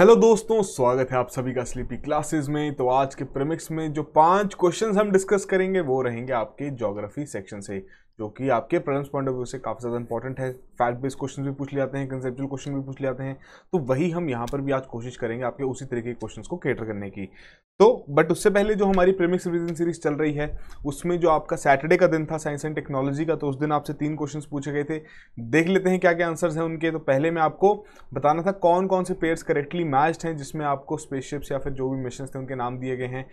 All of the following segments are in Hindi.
हेलो दोस्तों स्वागत है आप सभी का स्लीपी क्लासेस में तो आज के प्रेमिक्स में जो पांच क्वेश्चंस हम डिस्कस करेंगे वो रहेंगे आपके ज्योग्राफी सेक्शन से जो कि आपके प्रेजेंस पॉइंट ऑफ व्यू से काफ़ी ज़्यादा इंपॉर्टेंट है फैक्ट बेस्ड क्वेश्चन भी पूछ लेते हैं कंसेप्चुअल क्वेश्चन भी पूछ लेते हैं तो वही हम यहाँ पर भी आज कोशिश करेंगे आपके उसी तरीके के क्वेश्चन को कैटर करने की तो बट उससे पहले जो हमारी प्रेमिक्स रिविजन सीरीज चल रही है उसमें जो आपका सैटरडे का दिन था साइंस एंड टेक्नोलॉजी का तो उस दिन आपसे तीन क्वेश्चन पूछे गए थे देख लेते हैं क्या क्या आंसर्स हैं उनके तो पहले मैं आपको बताना था कौन कौन से पेयर्स करेक्टली मैच्ड हैं जिसमें आपको स्पेसशिप्स या फिर जो भी मिशन थे उनके नाम दिए गए हैं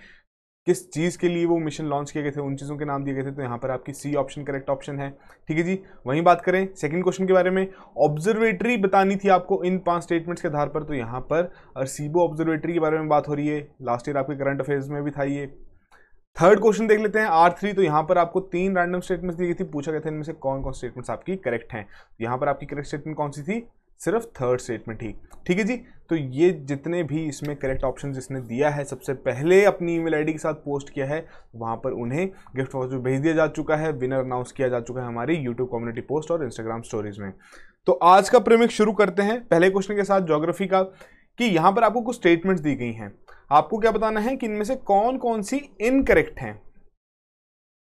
किस चीज़ के लिए वो मिशन लॉन्च किए गए थे उन चीज़ों के नाम दिए गए थे तो यहाँ पर आपकी सी ऑप्शन करेक्ट ऑप्शन है ठीक है जी वहीं बात करें सेकंड क्वेश्चन के बारे में ऑब्जर्वेटरी बतानी थी आपको इन पांच स्टेटमेंट्स के आधार पर तो यहाँ पर सीबो ऑब्जर्वेटरी के बारे में बात हो रही है लास्ट ईयर आपके करंट अफेयर्स में भी था ये थर्ड क्वेश्चन देख लेते हैं आर थ्री तो यहाँ पर आपको तीन रैंडम स्टेटमेंट्स दी गई थी पूछा गया था इनमें से कौन कौन स्टेटमेंट्स आपकी करेक्ट हैं तो यहाँ पर आपकी करेक्ट स्टेटमेंट कौन सी थी सिर्फ थर्ड स्टेटमेंट ही ठीक है जी तो ये जितने भी इसमें करेक्ट ऑप्शन जिसने दिया है सबसे पहले अपनी ईमेल आईडी के साथ पोस्ट किया है वहाँ पर उन्हें गिफ्ट में भेज दिया जा चुका है विनर अनाउंस किया जा चुका है हमारी यूट्यूब कम्युनिटी पोस्ट और इंस्टाग्राम स्टोरीज में तो आज का प्रेमिक शुरू करते हैं पहले क्वेश्चन के साथ जोग्राफी का कि यहाँ पर आपको कुछ स्टेटमेंट्स दी गई हैं आपको क्या बताना है कि इनमें से कौन कौन सी इनकरेक्ट हैं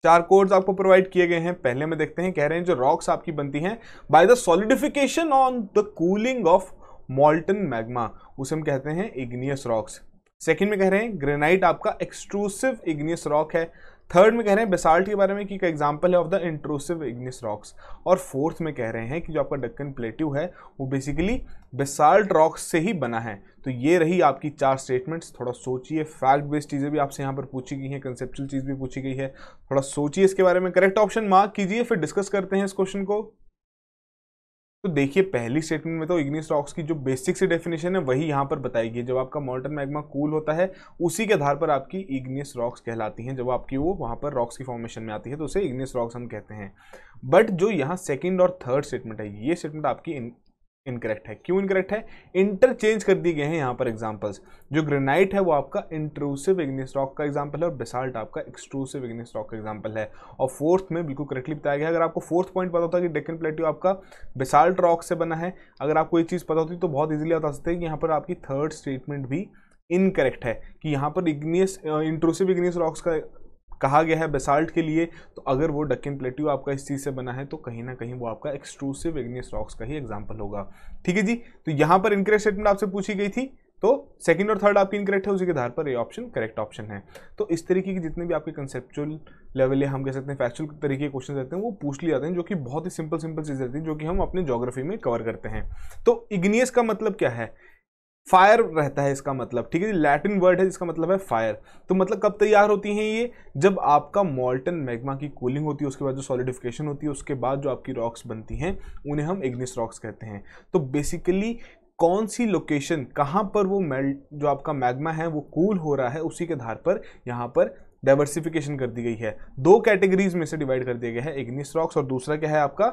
चार कोड्स आपको प्रोवाइड किए गए हैं पहले में देखते हैं कह रहे हैं जो रॉक्स आपकी बनती हैं by the solidification on the cooling off molten magma उसे हम कहते हैं इग्नियस रॉक्स सेकेंड में कह रहे हैं ग्रेनाइट आपका एक्सक्लूसिव इग्नियस रॉक है थर्ड में कह रहे हैं बेसाल्ट के बारे में कि एक एग्जाम्पल है of the intrusive igneous rocks और फोर्थ में कह रहे हैं कि जो आपका डक्कन प्लेट्यू है वो बेसिकली बेसाल्ट रॉक्स से ही बना है तो ये रही आपकी चार स्टेटमेंट्स थोड़ा सोचिए फैक्ट बेस्ड चीज़ें भी आपसे यहाँ पर पूछी गई हैं कंसेप्चुअल चीज़ भी पूछी गई है थोड़ा सोचिए इसके बारे में करेक्ट ऑप्शन मार्क कीजिए फिर डिस्कस करते हैं इस क्वेश्चन को तो देखिए पहली स्टेटमेंट में तो इग्निस रॉक्स की जो बेसिक सी डेफिनेशन है वही यहाँ पर बताई गई जब आपका मॉडर्न मैग्मा कूल होता है उसी के आधार पर आपकी इग्निस रॉक्स कहलाती हैं जब आपकी वो वहाँ पर रॉक्स की फॉर्मेशन में आती है तो उसे इग्निस रॉक्स हम कहते हैं बट जो यहाँ सेकेंड और थर्ड स्टेटमेंट है ये स्टेटमेंट आपकी इनकरेक्ट है क्यों इनकरेक्ट है इंटरचेंज कर दिए गए हैं यहाँ पर एग्जाम्पल्स जो ग्रेनाइट है वो आपका इंट्रूसिव इग्निस रॉक का एग्जाम्पल है और बेसाल्ट आपका एक्सट्रूसिव इग्निस रॉक का एग्जाम्पल है और फोर्थ में बिल्कुल करेक्टली बताया गया अगर आपको फोर्थ पॉइंट पता होता है कि डेकन प्लेट्यू आपका बेसाल्ट रॉक से बना है अगर आपको ये चीज़ पता होती तो बहुत ईजिली बता सकते हैं कि यहाँ पर आपकी थर्ड स्टेटमेंट भी इनकरेक्ट है कि यहाँ पर इग्नियस इंट्रूसिव इग्नियस रॉक्स का कहा गया है बेसाल्ट के लिए तो अगर वो डक्किन प्लेट्यू आपका इस चीज़ से बना है तो कहीं ना कहीं वो आपका एक्सक्लूसिव इग्नियस रॉक्स का ही एग्जाम्पल होगा ठीक है जी तो यहाँ पर इनकरेक्ट स्टेटमेंट आपसे पूछी गई थी तो सेकंड और थर्ड आपकी इनकरेक्ट है उसी के आधार पर ये ऑप्शन करेक्ट ऑप्शन है तो इस तरीके के जितने भी आपके कंसेप्चुअल लेवल है हम कह सकते हैं फैक्चुअल तरीके के क्वेश्चन रहते हैं वो पूछ लिए जाते हैं जो कि बहुत ही सिंपल सिंपल चीज़ रहती है जो कि हम अपने जोग्राफी में कवर करते हैं तो इग्नियस का मतलब क्या है फायर रहता है इसका मतलब ठीक है लैटिन वर्ड है जिसका मतलब है फायर तो मतलब कब तैयार होती हैं ये जब आपका मॉल्टन मैग्मा की कूलिंग होती है उसके बाद जो सॉलिडिफिकेशन होती है उसके बाद जो आपकी रॉक्स बनती हैं उन्हें हम इग्निस रॉक्स कहते हैं तो बेसिकली कौन सी लोकेशन कहाँ पर वो मेल्ट जो आपका मैग्मा है वो कूल हो रहा है उसी के आधार पर यहाँ पर डाइवर्सिफिकेशन कर दी गई है दो कैटेगरीज में से डिवाइड कर दिया गया है इग्निस रॉक्स और दूसरा क्या है आपका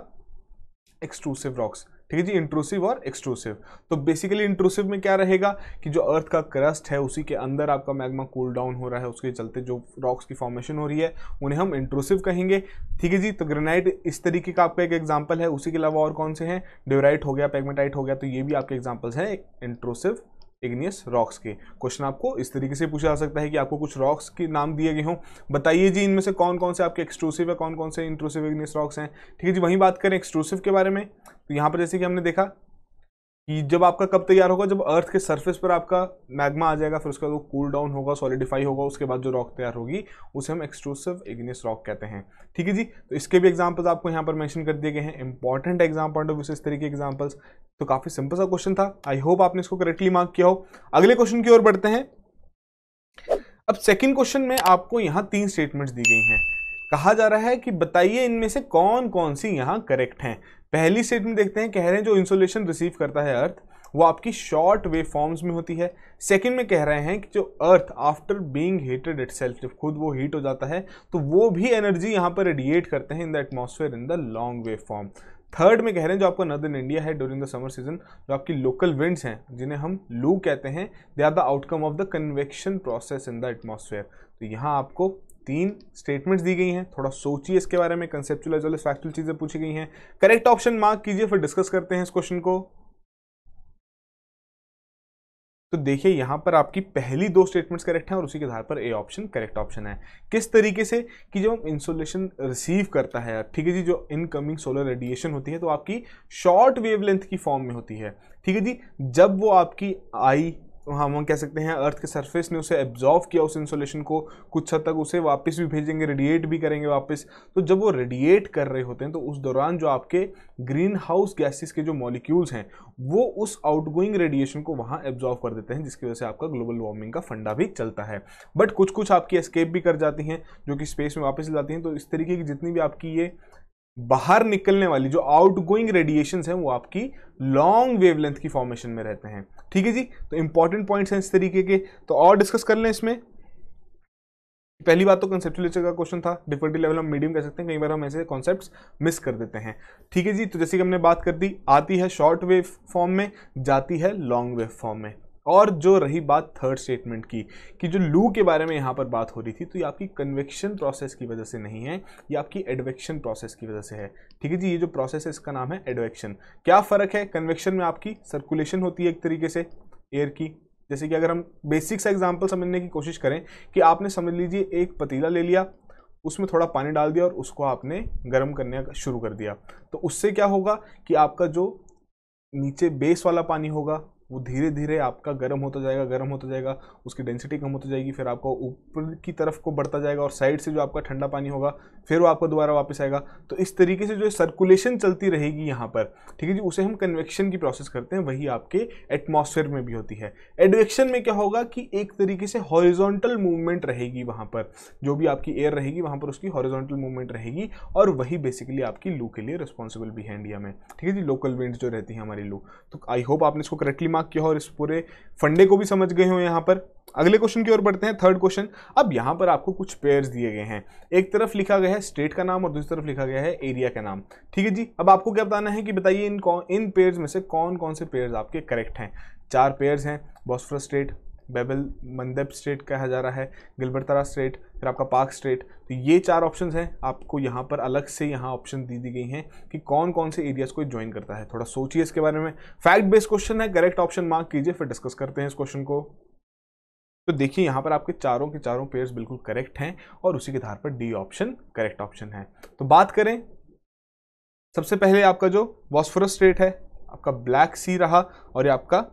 एक्सट्रूसिव रॉक्स ठीक है जी इंट्रूसिव और एक्सट्रूसिव तो बेसिकली इंट्रूसिव में क्या रहेगा कि जो अर्थ का क्रस्ट है उसी के अंदर आपका मैग्मा कूल डाउन हो रहा है उसके चलते जो रॉक्स की फॉर्मेशन हो रही है उन्हें हम इंट्रूसिव कहेंगे ठीक है जी तो ग्रेनाइट इस तरीके का आपका एक एग्जाम्पल है उसी के अलावा और कौन से हैं ड्यूराइट हो गया पेगमेटाइट हो गया तो ये भी आपके एग्जाम्पल्स हैं इंट्रूसिव इग्नियस रॉक्स के क्वेश्चन आपको इस तरीके से पूछा जा सकता है कि आपको कुछ रॉक्स के नाम दिए गए हों बताइए जी इनमें से कौन कौन से आपके एक्सक्लूसिव है कौन कौन से इंक्लूसिव इग्नियस रॉक्स हैं ठीक है जी वहीं बात करें एक्सक्लूसिव के बारे में तो यहाँ पर जैसे कि हमने देखा कि जब आपका कब तैयार होगा जब अर्थ के सरफेस पर आपका मैग्मा आ जाएगा फिर उसके बाद वो कूल डाउन होगा सॉलिडिफाई होगा उसके बाद जो रॉक तैयार होगी उसे हम एक्सक्लूसिव इग्नियस रॉक कहते हैं ठीक है जी तो इसके भी एग्जांपल्स आपको यहाँ पर मैंशन कर दिए गए हैं important exam point of view इस तरीके के एग्जाम्पल्स तो काफ़ी सिंपल सा क्वेश्चन था आई होप आपने इसको करेक्टली मार्क किया हो अगले क्वेश्चन की ओर बढ़ते हैं अब सेकेंड क्वेश्चन में आपको यहाँ तीन स्टेटमेंट्स दी गई हैं कहा जा रहा है कि बताइए इनमें से कौन कौन सी यहाँ करेक्ट हैं पहली सेट में देखते हैं कह रहे हैं जो इंसुलेशन रिसीव करता है अर्थ वो आपकी शॉर्ट वेव फॉर्म्स में होती है सेकंड में कह रहे हैं कि जो earth after being heated it जब खुद वो हीट हो जाता है तो वो भी एनर्जी यहाँ पर रेडिएट करते हैं in the atmosphere in the long wave form third में कह रहे हैं जो आपका नदर्न इंडिया है ड्यूरिंग द समर सीजन जो आपकी लोकल विंड्स हैं जिन्हें हम लू कहते हैं they are the outcome of the convection process in the atmosphere तो यहाँ आपको तीन स्टेटमेंट्स दी गई हैं थोड़ा सोचिए इसके बारे में conceptual as well as factual चीज़ें पूछी गई हैं करेक्ट ऑप्शन मार्क कीजिए फिर डिस्कस करते हैं इस क्वेश्चन को तो देखिए यहां पर आपकी पहली दो स्टेटमेंट्स करेक्ट हैं और उसी के आधार पर ए ऑप्शन करेक्ट ऑप्शन है किस तरीके से कि जब हम इंसुलेशन रिसीव करता है ठीक है जी जो इनकमिंग सोलर रेडिएशन होती है तो आपकी शॉर्ट वेवलेंथ की फॉर्म में होती है ठीक है जी जब वो आपकी आई तो हम हम कह सकते हैं अर्थ के सरफेस ने उसे एब्जॉर्व किया उस इंसोलेशन को कुछ हद तक उसे वापस भी भेजेंगे रेडिएट भी करेंगे वापस तो जब वो रेडिएट कर रहे होते हैं तो उस दौरान जो आपके ग्रीन हाउस गैसेस के जो मॉलिक्यूल्स हैं वो उस आउटगोइंग रेडिएशन को वहाँ एब्जॉर्व कर देते हैं जिसकी वजह से आपका ग्लोबल वार्मिंग का फंडा भी चलता है बट कुछ कुछ आपकी एस्केप भी कर जाती हैं जो कि स्पेस में वापस जाती हैं तो इस तरीके की जितनी भी आपकी ये बाहर निकलने वाली जो आउटगोइंग रेडिएशंस हैं वो आपकी लॉन्ग वेवलेंथ की फॉर्मेशन में रहते हैं ठीक है जी तो इंपॉर्टेंट पॉइंट्स हैं इस तरीके के तो और डिस्कस कर लें इसमें पहली बात तो कंसेप्ट लेक्चर का क्वेश्चन था डिफिकल्टी लेवल हम मीडियम कह सकते हैं कई बार हम ऐसे कॉन्सेप्ट मिस कर देते हैं ठीक है जी तो जैसे कि हमने बात कर दी आती है शॉर्ट वेव फॉर्म में जाती है लॉन्ग वेव फॉर्म में और जो रही बात थर्ड स्टेटमेंट की कि जो लू के बारे में यहाँ पर बात हो रही थी तो ये आपकी कन्वेक्शन प्रोसेस की वजह से नहीं है ये आपकी एडवेक्शन प्रोसेस की वजह से है ठीक है जी ये जो प्रोसेस है इसका नाम है एडवेक्शन क्या फ़र्क है कन्वेक्शन में आपकी सर्कुलेशन होती है एक तरीके से एयर की जैसे कि अगर हम बेसिक सा एग्जाम्पल समझने की कोशिश करें कि आपने समझ लीजिए एक पतीला ले लिया उसमें थोड़ा पानी डाल दिया और उसको आपने गर्म करने शुरू कर दिया तो उससे क्या होगा कि आपका जो नीचे बेस वाला पानी होगा वो धीरे धीरे आपका गर्म होता जाएगा गर्म होता जाएगा उसकी डेंसिटी कम होती जाएगी फिर आपका ऊपर की तरफ को बढ़ता जाएगा और साइड से जो आपका ठंडा पानी होगा फिर वो आपको दोबारा वापस आएगा तो इस तरीके से जो सर्कुलेशन चलती रहेगी यहाँ पर ठीक है जी उसे हम कन्वेक्शन की प्रोसेस करते हैं वही आपके एटमोसफेयर में भी होती है एडवेक्शन में क्या होगा कि एक तरीके से हॉरिजोंटल मूवमेंट रहेगी वहाँ पर जो भी आपकी एयर रहेगी वहाँ पर उसकी हॉरिजोंटल मूवमेंट रहेगी और वही बेसिकली आपकी लू के लिए रिस्पॉन्सिबल भी है इंडिया में ठीक है जी लोकल विंड जो रहती है हमारी लू तो आई होप आपने इसको करेक्टली मार्क किया हो और इस पूरे फंडे को भी समझ गए हो यहाँ पर अगले क्वेश्चन की ओर बढ़ते हैं थर्ड क्वेश्चन अब यहाँ पर आपको कुछ पेयर दिए गए हैं एक तरफ लिखा गया है स्टेट का नाम और दूसरी तरफ लिखा गया है एरिया का नाम ठीक है जी अब आपको क्या बताना है कि बताइए इन कौन इन पेयर में से कौन कौन से पेयर आपके करेक्ट हैं चार पेयर्स हैं Bosphorus strait Bab el Mandeb strait कहा जा रहा है गिलबरतरा स्टेट फिर आपका पार्क स्ट्रेट तो ये चार ऑप्शंस हैं आपको यहाँ पर अलग से यहाँ ऑप्शन दी दी गई हैं कि कौन कौन से एरियाज़ को ज्वाइन करता है थोड़ा सोचिए इसके बारे में फैक्ट बेस्ड क्वेश्चन है करेक्ट ऑप्शन मार्क कीजिए फिर डिस्कस करते हैं इस क्वेश्चन को तो देखिए यहाँ पर आपके चारों के चारों पेयर्स बिल्कुल करेक्ट हैं और उसी के आधार पर डी ऑप्शन करेक्ट ऑप्शन है तो बात करें सबसे पहले आपका जो वॉस्फोरस स्ट्रेट है आपका ब्लैक सी रहा और ये आपका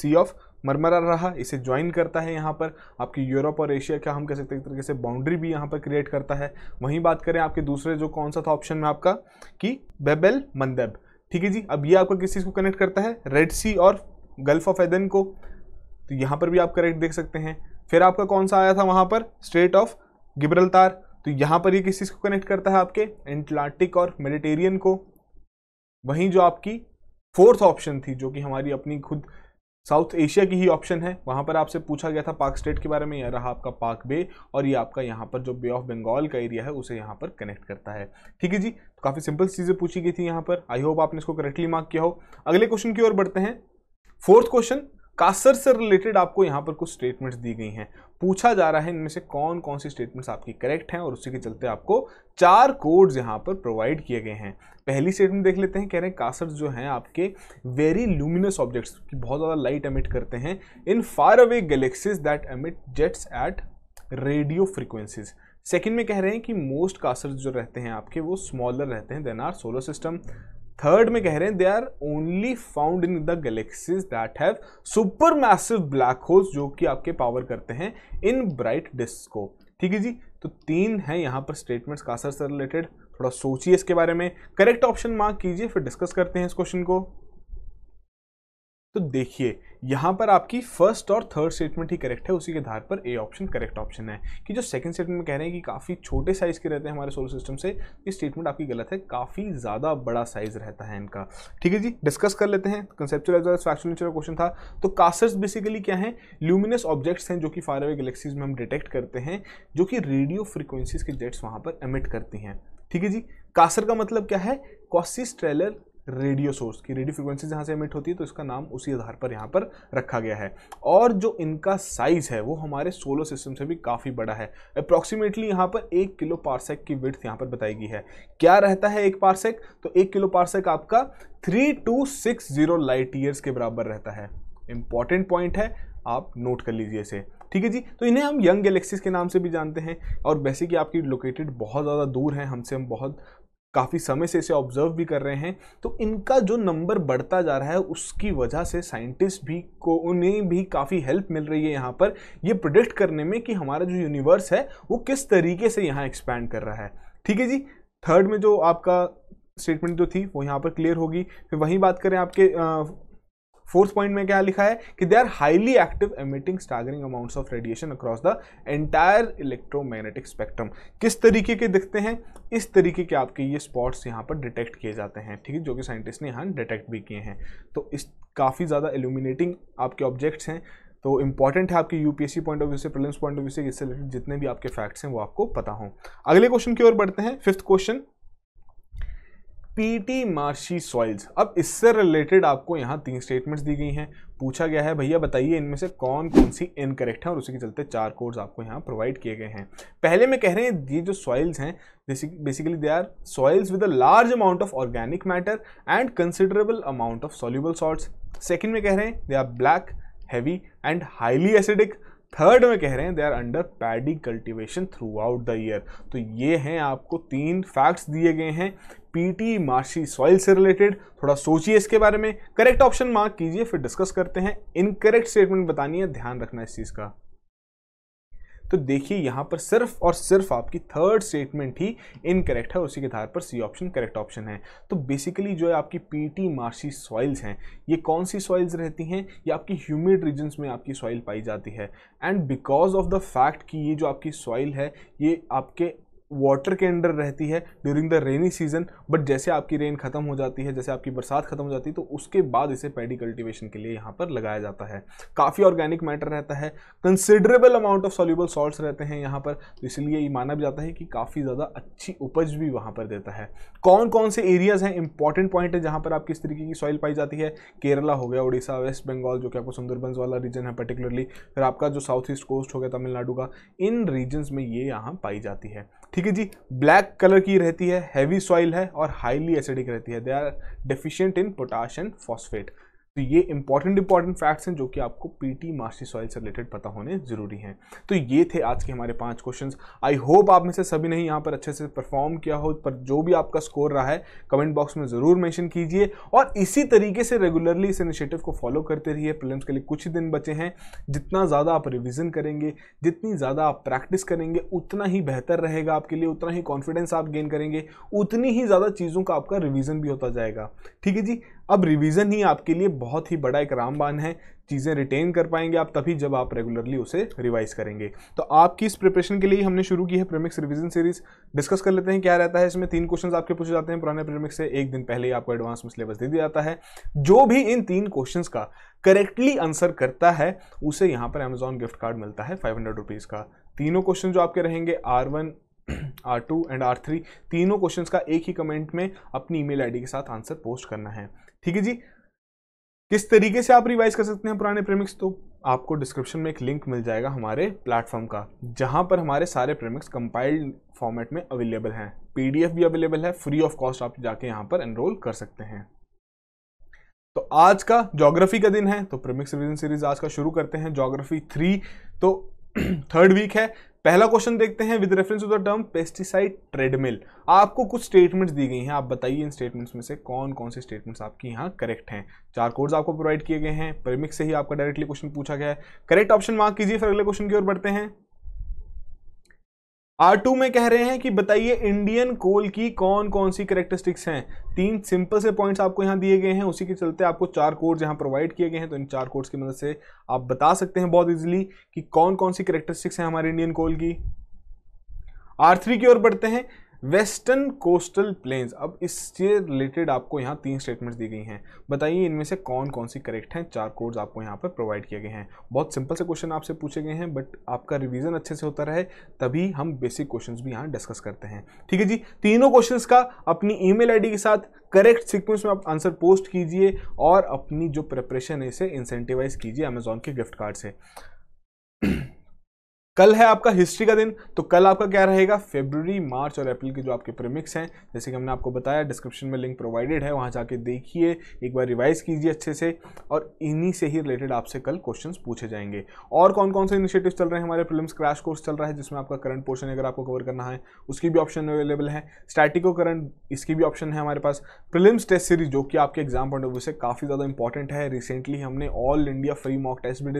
सी ऑफ मरमरा रहा इसे ज्वाइन करता है यहाँ पर आपकी यूरोप और एशिया का हम कह सकते हैं एक तरीके से बाउंड्री भी यहाँ पर क्रिएट करता है वहीं बात करें आपके दूसरे जो कौन सा था ऑप्शन में आपका कि बेबेल मंदेब ठीक है जी अब ये आपको किस चीज़ को कनेक्ट करता है रेड सी और गल्फ ऑफ एदन को तो यहाँ पर भी आप करेक्ट देख सकते हैं फिर आपका कौन सा आया था वहाँ पर स्ट्रेट ऑफ गिब्रल्तार तो यहाँ पर ये किस चीज़ को कनेक्ट करता है आपके एंटलांटिक और मेडिटेरियन को वहीं जो आपकी फोर्थ ऑप्शन थी जो कि हमारी अपनी खुद साउथ एशिया की ही ऑप्शन है वहां पर आपसे पूछा गया था पाक स्टेट के बारे में यह रहा आपका पाक बे और ये आपका यहाँ पर जो बे ऑफ बंगाल का एरिया है उसे यहाँ पर कनेक्ट करता है ठीक है जी तो काफ़ी सिंपल चीज़ें पूछी गई थी यहाँ पर आई होप आपने इसको करेक्टली मार्क किया हो अगले क्वेश्चन की ओर बढ़ते हैं फोर्थ क्वेश्चन कासर से रिलेटेड आपको यहाँ पर कुछ स्टेटमेंट्स दी गई हैं पूछा जा रहा है इनमें से कौन कौन सी स्टेटमेंट्स आपकी करेक्ट हैं और उसी के चलते आपको चार कोड्स यहाँ पर प्रोवाइड किए गए हैं पहली स्टेटमेंट देख लेते हैं कह रहे हैं कासर जो हैं आपके वेरी ल्यूमिनस ऑब्जेक्ट्स की बहुत ज़्यादा लाइट एमिट करते हैं in far away galaxies that emit jets at radio frequencies second में कह रहे हैं कि मोस्ट कासर्स जो रहते हैं आपके वो स्मॉलर रहते हैं than our solar system third में कह रहे हैं they are only found in the galaxies that have supermassive black holes जो कि आपके पावर करते हैं इन ब्राइट डिस्क को ठीक है जी तो तीन है यहाँ पर स्टेटमेंट्स कासर से रिलेटेड थोड़ा सोचिए इसके बारे में करेक्ट ऑप्शन मार्क कीजिए फिर डिस्कस करते हैं इस क्वेश्चन को तो देखिए यहाँ पर आपकी फर्स्ट और थर्ड स्टेटमेंट ही करेक्ट है उसी के आधार पर ए ऑप्शन करेक्ट ऑप्शन है कि जो सेकंड स्टेटमेंट कह रहे हैं कि काफ़ी छोटे साइज़ के रहते हैं हमारे सोलर सिस्टम से ये स्टेटमेंट आपकी गलत है काफ़ी ज़्यादा बड़ा साइज़ रहता है इनका ठीक है जी डिस्कस कर लेते हैं कंसेप्चुअल फैक्चुअल नेचर का क्वेश्चन था तो कासर्स बेसिकली क्या है ल्यूमिनस ऑब्जेक्ट्स हैं जो कि फायर अवे गलेक्सीज में हम डिटेक्ट करते हैं जो कि रेडियो फ्रिक्वेंसीज के जेट्स वहाँ पर एमिट करती हैं ठीक है जी कासर का मतलब क्या है कॉसिस ट्रेलर रेडियो सोर्स की रेडियो फ्रिक्वेंसी जहाँ से एमिट होती है तो इसका नाम उसी आधार पर यहाँ पर रखा गया है और जो इनका साइज है वो हमारे सोलर सिस्टम से भी काफ़ी बड़ा है अप्रॉक्सीमेटली यहाँ पर एक किलो पार्सेक की विर्थ यहाँ पर बताई गई है क्या रहता है एक पार्सेक तो एक किलो पार्सेक आपका three two six zero light years के बराबर रहता है इंपॉर्टेंट पॉइंट है आप नोट कर लीजिए इसे ठीक है जी तो इन्हें हम यंग गैलेक्सीज के नाम से भी जानते हैं और वैसे कि आपकी लोकेटेड बहुत ज़्यादा दूर हैं हमसे हम बहुत काफ़ी समय से इसे ऑब्जर्व भी कर रहे हैं तो इनका जो नंबर बढ़ता जा रहा है उसकी वजह से साइंटिस्ट भी को उन्हें भी काफ़ी हेल्प मिल रही है यहाँ पर ये प्रोडिक्ट करने में कि हमारा जो यूनिवर्स है वो किस तरीके से यहाँ एक्सपैंड कर रहा है ठीक है जी थर्ड में जो आपका स्टेटमेंट जो थी वो यहाँ पर क्लियर होगी फिर वहीं बात करें आपके आ, फोर्थ पॉइंट में क्या लिखा है कि they are highly active emitting staggering amounts of radiation across the entire electromagnetic spectrum किस तरीके के दिखते हैं इस तरीके के आपके ये स्पॉट्स यहाँ पर डिटेक्ट किए जाते हैं ठीक है जो कि साइंटिस्ट ने यहाँ डिटेक्ट भी किए हैं तो इस काफ़ी ज़्यादा एल्यूमिनेटिंग आपके ऑब्जेक्ट्स हैं तो इंपॉर्टेंट है आपके यूपीएससी पॉइंट ऑफ व्यू से प्रिलिम्स पॉइंट ऑफ व्यू से इससे रिलेटेड जितने भी आपके फैक्ट्स हैं वो आपको पता हों अगले क्वेश्चन की ओर बढ़ते हैं fifth question peaty marshy soils अब इससे रिलेटेड आपको यहाँ तीन स्टेटमेंट्स दी गई हैं पूछा गया है भैया बताइए इनमें से कौन कौन सी इनकरेक्ट है और उसी के चलते चार कोड्स आपको यहाँ प्रोवाइड किए गए हैं पहले में कह रहे हैं ये जो सॉइल्स हैं basically they are soils with a large amount of organic matter and considerable amount of soluble salt second में कह रहे हैं they are black heavy and highly acidic third में कह रहे हैं they are under paddy cultivation throughout the year तो ये हैं आपको तीन फैक्ट्स दिए गए हैं पीटी मार्शी सॉइल से रिलेटेड थोड़ा सोचिए इसके बारे में करेक्ट ऑप्शन मार्क कीजिए फिर डिस्कस करते हैं इनकरेक्ट स्टेटमेंट बतानी है ध्यान रखना इस चीज़ का तो देखिए यहाँ पर सिर्फ और सिर्फ आपकी थर्ड स्टेटमेंट ही इनकरेक्ट है उसी के आधार पर सी ऑप्शन करेक्ट ऑप्शन है तो बेसिकली जो है आपकी पीटी मार्शी सॉइल्स हैं ये कौन सी सॉइल्स रहती हैं ये आपकी ह्यूमिड रीजन्स में आपकी सॉइल पाई जाती है and because of the fact कि ये जो आपकी सॉइल है ये आपके वाटर के अंडर रहती है during the rainy season but जैसे आपकी रेन खत्म हो जाती है जैसे आपकी बरसात खत्म हो जाती है तो उसके बाद इसे पैडी कल्टिवेशन के लिए यहाँ पर लगाया जाता है काफ़ी ऑर्गेनिक मैटर रहता है considerable amount of soluble salt रहते हैं यहाँ पर तो इसलिए ये माना भी जाता है कि काफ़ी ज़्यादा अच्छी उपज भी वहाँ पर देता है कौन कौन से एरियाज़ हैं इंपॉर्टेंट पॉइंट है जहाँ पर आप किस तरीके की सॉइल पाई जाती है केरला हो गया उड़ीसा वेस्ट बंगाल जो कि आपको सुंदरबंस वाला रीजन है पर्टिकुलरली फिर आपका जो साउथ ईस्ट कोस्ट हो गया तमिलनाडु का इन रीजन्स में ये यहाँ पाई जाती है ठीक ठीक है जी ब्लैक कलर की रहती है हैवी सॉइल है और हाईली एसिडिक रहती है they are deficient in potash and phosphate तो ये इंपॉर्टेंट इंपॉर्टेंट फैक्ट्स हैं जो कि आपको पीटी मास्टर सॉइल से रिलेटेड पता होने ज़रूरी हैं तो ये थे आज के हमारे पांच क्वेश्चंस आई होप आप में से सभी ने यहाँ पर अच्छे से परफॉर्म किया हो पर जो भी आपका स्कोर रहा है कमेंट बॉक्स में ज़रूर मैंशन कीजिए और इसी तरीके से रेगुलरली इस इनिशिएटिव को फॉलो करते रहिए प्रिलिम्स के लिए कुछ ही दिन बचे हैं जितना ज़्यादा आप रिविज़न करेंगे जितनी ज़्यादा आप प्रैक्टिस करेंगे उतना ही बेहतर रहेगा आपके लिए उतना ही कॉन्फिडेंस आप गेन करेंगे उतनी ही ज़्यादा चीज़ों का आपका रिविज़न भी होता जाएगा ठीक है जी अब रिवीजन ही आपके लिए बहुत ही बड़ा एक रामबान है चीज़ें रिटेन कर पाएंगे आप तभी जब आप रेगुलरली उसे रिवाइज करेंगे तो आपकी इस प्रिपरेशन के लिए हमने शुरू की है प्रीमिक्स रिवीजन सीरीज डिस्कस कर लेते हैं क्या रहता है इसमें तीन क्वेश्चंस आपके पूछे जाते हैं पुराने प्रीमिक्स से एक दिन पहले ही आपको एडवांस में सिलेबस दे दिया जाता है जो भी इन तीन क्वेश्चन का करेक्टली आंसर करता है उसे यहाँ पर अमेजॉन गिफ्ट कार्ड मिलता है फाइव हंड्रेड रुपीज़ का तीनों क्वेश्चन जो आपके रहेंगे R one R two and R three तीनों क्वेश्चन का एक ही कमेंट में अपनी ईमेल आईडी के साथ आंसर पोस्ट करना है ठीक है जी किस तरीके से आप रिवाइज कर सकते हैं पुराने प्रेमिक्स तो आपको डिस्क्रिप्शन में एक लिंक मिल जाएगा हमारे प्लेटफॉर्म का जहां पर हमारे सारे प्रेमिक्स कंपाइल्ड फॉर्मेट में अवेलेबल हैं पीडीएफ भी अवेलेबल है फ्री ऑफ कॉस्ट आप जाके यहाँ पर एनरोल कर सकते हैं तो आज का जोग्राफी का दिन है तो प्रेमिक्स रिविजन सीरीज आज का शुरू करते हैं जोग्राफी थ्री तो थर्ड वीक है पहला क्वेश्चन देखते हैं with reference to the term pesticide treadmill आपको कुछ स्टेटमेंट्स दी गई हैं आप बताइए इन स्टेटमेंट्स में से कौन कौन से स्टेटमेंट्स आपके यहाँ करेक्ट हैं चार कोड्स आपको प्रोवाइड किए गए हैं परिमिक से ही आपका डायरेक्टली क्वेश्चन पूछा गया है करेक्ट ऑप्शन मार्क कीजिए फिर अगले क्वेश्चन की ओर बढ़ते हैं आर टू में कह रहे हैं कि बताइए इंडियन कोल की कौन कौन सी करेक्टरिस्टिक्स हैं तीन सिंपल से पॉइंट्स आपको यहाँ दिए गए हैं उसी के चलते आपको चार कोड्स यहाँ प्रोवाइड किए गए हैं तो इन चार कोड्स की मदद से आप बता सकते हैं बहुत इजीली कि कौन कौन सी करेक्टरिस्टिक्स हैं हमारे इंडियन कोल की आर थ्री की ओर बढ़ते हैं वेस्टर्न कोस्टल प्लेन्स अब इससे रिलेटेड आपको यहाँ तीन स्टेटमेंट्स दी गई हैं बताइए इनमें से कौन कौन सी करेक्ट हैं चार कोड्स आपको यहाँ पर प्रोवाइड किए गए हैं बहुत सिंपल से क्वेश्चन आपसे पूछे गए हैं बट आपका रिवीजन अच्छे से होता रहे तभी हम बेसिक क्वेश्चन भी यहाँ डिस्कस करते हैं ठीक है जी तीनों क्वेश्चन का अपनी ईमेल मेल के साथ करेक्ट सिक्वेंस में आप आंसर पोस्ट कीजिए और अपनी जो प्रिपरेशन है इसे इंसेंटिवाइज कीजिए अमेजोन के गिफ्ट कार्ड से कल है आपका हिस्ट्री का दिन तो कल आपका क्या रहेगा फेब्रवरी मार्च और अप्रैल के जो आपके प्रीमिक्स हैं जैसे कि हमने आपको बताया डिस्क्रिप्शन में लिंक प्रोवाइडेड है वहाँ जाके देखिए एक बार रिवाइज कीजिए अच्छे से और इन्हीं से ही रिलेटेड आपसे कल क्वेश्चन पूछे जाएंगे और कौन कौन से इनिशिएटिव चल रहे हैं हमारे प्रिलिम्स क्रैश कोर्स चल रहा है जिसमें आपका करंट पोर्शन अगर आपको कवर करना है उसकी भी ऑप्शन अवेलेबल है स्टैटिको करंट इसकी भी ऑप्शन है हमारे पास प्रिलिम्स टेस्ट सीरीज जो कि आपके एग्जाम पॉइंट ऑफ व्यू से काफ़ी ज़्यादा इंपॉर्टेंट है रिसेंटली हमने all India free mock test भी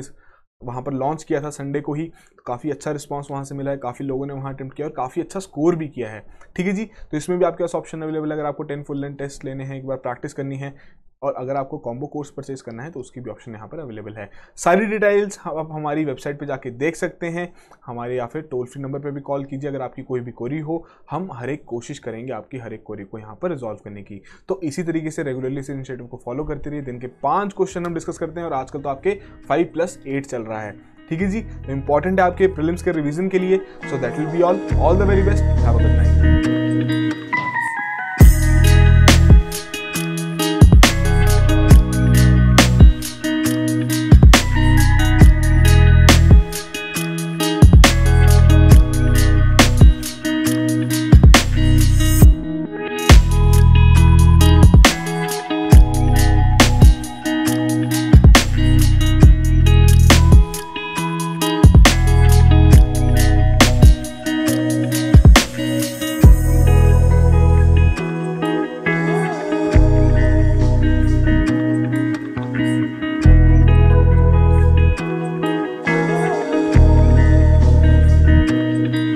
वहाँ पर लॉन्च किया था संडे को ही तो काफ़ी अच्छा रिस्पांस वहाँ से मिला है काफ़ी लोगों ने वहाँ अटैम्प्ट किया और काफ़ी अच्छा स्कोर भी किया है ठीक है जी तो इसमें भी आपके पास ऑप्शन अवेलेबल है अगर आपको टेन फुल लेंथ टेस्ट लेने हैं एक बार प्रैक्टिस करनी है और अगर आपको कॉम्बो कोर्स परचेज करना है तो उसकी भी ऑप्शन यहाँ पर अवेलेबल है सारी डिटेल्स आप हमारी वेबसाइट पर जाके देख सकते हैं हमारे या फिर टोल फ्री नंबर पर भी कॉल कीजिए अगर आपकी कोई भी क्वेरी हो हम हर एक कोशिश करेंगे आपकी हर एक क्वेरी को यहाँ पर रिजॉल्व करने की तो इसी तरीके से रेगुलरली इस इनिशिएटिव को फॉलो करते रहिए दिन के पाँच क्वेश्चन हम डिस्कस करते हैं और आजकल तो आपके फाइव प्लस एट चल रहा है ठीक है जी तो इंपॉर्टेंट है आपके प्रिलिम्स के रिविजन के लिए so that will be all all the very best have a good night